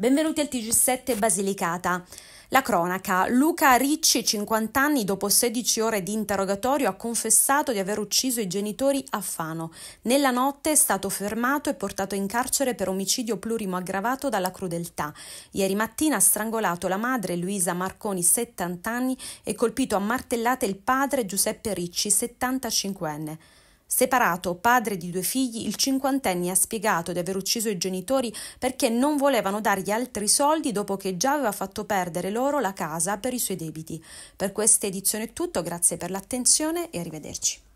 Benvenuti al TG7 Basilicata. La cronaca. Luca Ricci, 50 anni, dopo 16 ore di interrogatorio, ha confessato di aver ucciso i genitori a Fano. Nella notte è stato fermato e portato in carcere per omicidio plurimo aggravato dalla crudeltà. Ieri mattina ha strangolato la madre Luisa Marconi, 70 anni, e colpito a martellate il padre Giuseppe Ricci, 75enne. Separato, padre di due figli, il cinquantenne ha spiegato di aver ucciso i genitori perché non volevano dargli altri soldi dopo che già aveva fatto perdere loro la casa per i suoi debiti. Per questa edizione è tutto, grazie per l'attenzione e arrivederci.